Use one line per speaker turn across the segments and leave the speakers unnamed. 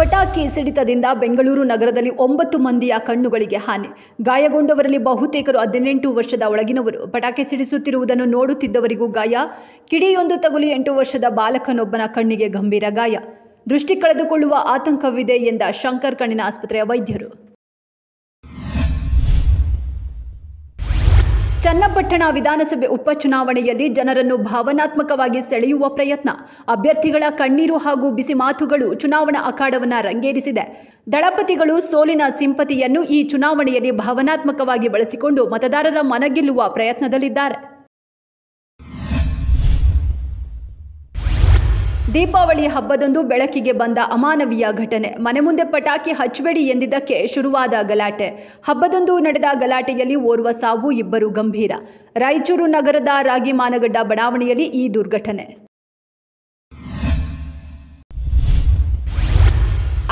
ಪಟಾಕಿ ಸಿಡಿತದಿಂದ ಬೆಂಗಳೂರು ನಗರದಲ್ಲಿ ಒಂಬತ್ತು ಮಂದಿಯ ಕಣ್ಣುಗಳಿಗೆ ಹಾನಿ ಗಾಯಗೊಂಡವರಲ್ಲಿ ಬಹುತೇಕರು ಹದಿನೆಂಟು ವರ್ಷದ ಒಳಗಿನವರು ಪಟಾಕಿ ಸಿಡಿಸುತ್ತಿರುವುದನ್ನು ನೋಡುತ್ತಿದ್ದವರಿಗೂ ಗಾಯ ಕಿಡಿಯೊಂದು ತಗುಲಿ ಎಂಟು ವರ್ಷದ ಬಾಲಕನೊಬ್ಬನ ಕಣ್ಣಿಗೆ ಗಂಭೀರ ಗಾಯ ದೃಷ್ಟಿ ಕಳೆದುಕೊಳ್ಳುವ ಆತಂಕವಿದೆ ಎಂದ ಶಂಕರ್ ಕಣ್ಣಿನ ಆಸ್ಪತ್ರೆಯ ವೈದ್ಯರು ಚನ್ನಪಟ್ಟಣ ವಿಧಾನಸಭೆ ಉಪಚುನಾವಣೆಯಲ್ಲಿ ಜನರನ್ನು ಭಾವನಾತ್ಮಕವಾಗಿ ಸೆಳೆಯುವ ಪ್ರಯತ್ನ ಅಭ್ಯರ್ಥಿಗಳ ಕಣ್ಣೀರು ಹಾಗೂ ಬಿಸಿ ಮಾತುಗಳು ಚುನಾವಣಾ ಅಖಾಡವನ್ನು ರಂಗೇರಿಸಿದೆ ದಳಪತಿಗಳು ಸೋಲಿನ ಸಿಂಪತಿಯನ್ನು ಈ ಚುನಾವಣೆಯಲ್ಲಿ ಭಾವನಾತ್ಮಕವಾಗಿ ಬಳಸಿಕೊಂಡು ಮತದಾರರ ಮನಗೆಲ್ಲುವ ಪ್ರಯತ್ನದಲ್ಲಿದ್ದಾರೆ ದೀಪಾವಳಿ ಹಬ್ಬದಂದು ಬೆಳಕಿಗೆ ಬಂದ ಅಮಾನವೀಯ ಘಟನೆ ಮನೆ ಮುಂದೆ ಪಟಾಕಿ ಹಚ್ಚಬೇಡಿ ಎಂದಿದ್ದಕ್ಕೆ ಶುರುವಾದ ಗಲಾಟೆ ಹಬ್ಬದಂದು ನಡೆದ ಗಲಾಟೆಯಲ್ಲಿ ಓರ್ವ ಸಾವು ಇಬ್ಬರು ಗಂಭೀರ ರಾಯಚೂರು ನಗರದ ರಾಗಿಮಾನಗಡ್ಡ ಬಡಾವಣೆಯಲ್ಲಿ ಈ ದುರ್ಘಟನೆ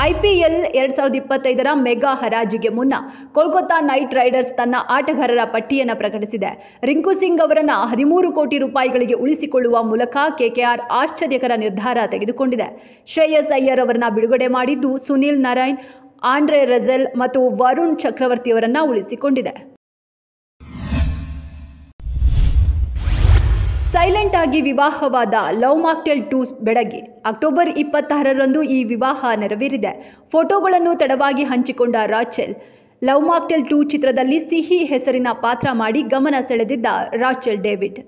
ಐಪಿಎಲ್ ಎರಡು ಸಾವಿರದ ಇಪ್ಪತ್ತೈದರ ಮೆಗಾ ಹರಾಜಿಗೆ ಮುನ್ನ ಕೋಲ್ಕತ್ತಾ ನೈಟ್ ರೈಡರ್ಸ್ ತನ್ನ ಆಟಗಾರರ ಪಟ್ಟಿಯನ್ನು ಪ್ರಕಟಿಸಿದೆ ರಿಂಕು ಸಿಂಗ್ ಅವರನ್ನು ಹದಿಮೂರು ಕೋಟಿ ರೂಪಾಯಿಗಳಿಗೆ ಉಳಿಸಿಕೊಳ್ಳುವ ಮೂಲಕ ಕೆಕೆಆರ್ ಆಶ್ಚರ್ಯಕರ ನಿರ್ಧಾರ ತೆಗೆದುಕೊಂಡಿದೆ ಶ್ರೇಯಸ್ ಅಯ್ಯರ್ ಅವರನ್ನು ಬಿಡುಗಡೆ ಮಾಡಿದ್ದು ಸುನೀಲ್ ನಾರಾಯಣ್ ಆಂಡ್ರೆ ರೆಜೆಲ್ ಮತ್ತು ವರುಣ್ ಚಕ್ರವರ್ತಿಯವರನ್ನು ಉಳಿಸಿಕೊಂಡಿದೆ ಸೈಲೆಂಟ್ ಆಗಿ ವಿವಾಹವಾದ ಲವ್ ಮಾಕ್ಟೆಲ್ ಟೂ ಬೆಡಗಿ ಅಕ್ಟೋಬರ್ ಇಪ್ಪತ್ತಾರರಂದು ಈ ವಿವಾಹ ನೆರವೇರಿದೆ ಫೋಟೋಗಳನ್ನು ತಡವಾಗಿ ಹಂಚಿಕೊಂಡ ರಾಚೆಲ್ ಲವ್ ಮಾಕ್ಟೆಲ್ ಟೂ ಚಿತ್ರದಲ್ಲಿ ಸಿಹಿ ಹೆಸರಿನ ಪಾತ್ರ ಮಾಡಿ ಗಮನ ಸೆಳೆದಿದ್ದ ರಾಚೆಲ್ ಡೇವಿಡ್